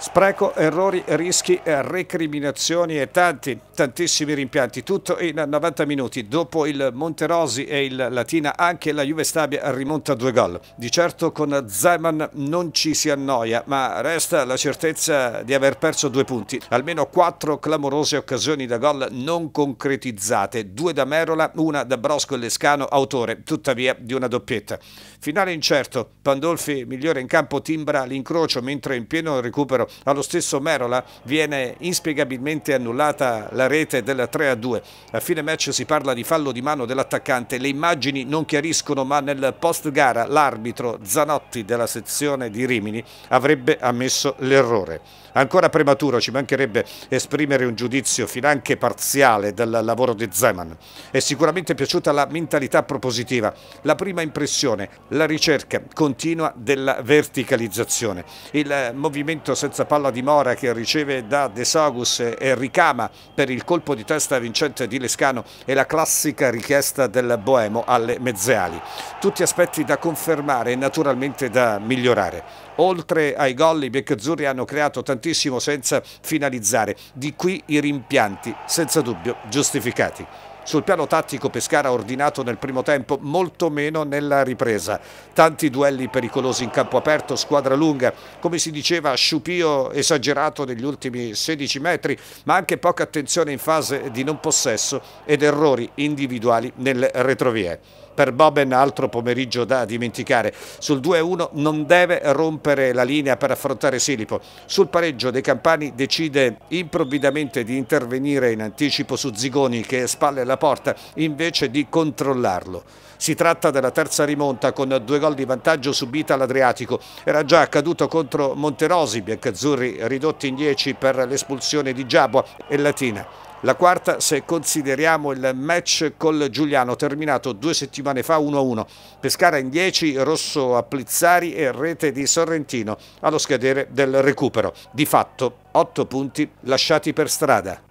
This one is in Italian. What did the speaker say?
Spreco, errori, rischi, eh, recriminazioni e tanti, tantissimi rimpianti. Tutto in 90 minuti. Dopo il Monterosi e il Latina anche la Juve Stabia rimonta due gol. Di certo con Zeman non ci si annoia, ma resta la certezza di aver perso due punti. Almeno quattro clamorose occasioni da gol non concretizzate. Due da Merola, una da Brosco e Lescano, autore tuttavia di una doppietta. Finale incerto. Pandolfi migliore in campo timbra l'incrocio mentre in pieno recupero allo stesso Merola viene inspiegabilmente annullata la rete del 3-2. a A fine match si parla di fallo di mano dell'attaccante, le immagini non chiariscono ma nel post gara l'arbitro Zanotti della sezione di Rimini avrebbe ammesso l'errore. Ancora prematuro ci mancherebbe esprimere un giudizio finanche parziale del lavoro di Zeman. È sicuramente piaciuta la mentalità propositiva, la prima impressione, la ricerca continua della verticalizzazione. Il movimento senza terza palla di Mora che riceve da De Sagus e ricama per il colpo di testa vincente di Lescano e la classica richiesta del Boemo alle mezzeali. Tutti aspetti da confermare e naturalmente da migliorare. Oltre ai gol i Beccazzurri hanno creato tantissimo senza finalizzare, di qui i rimpianti senza dubbio giustificati. Sul piano tattico Pescara ha ordinato nel primo tempo, molto meno nella ripresa. Tanti duelli pericolosi in campo aperto, squadra lunga, come si diceva sciupio esagerato negli ultimi 16 metri, ma anche poca attenzione in fase di non possesso ed errori individuali nelle retrovie. Per Boben altro pomeriggio da dimenticare. Sul 2-1 non deve rompere la linea per affrontare Silipo. Sul pareggio De Campani decide improvvisamente di intervenire in anticipo su Zigoni che spalle la porta invece di controllarlo. Si tratta della terza rimonta con due gol di vantaggio subita all'Adriatico. Era già accaduto contro Monterosi, biancazzurri ridotti in 10 per l'espulsione di Giabua e Latina. La quarta se consideriamo il match col Giuliano terminato due settimane fa 1-1. Pescara in 10, Rosso a Plizzari e rete di Sorrentino allo scadere del recupero. Di fatto 8 punti lasciati per strada.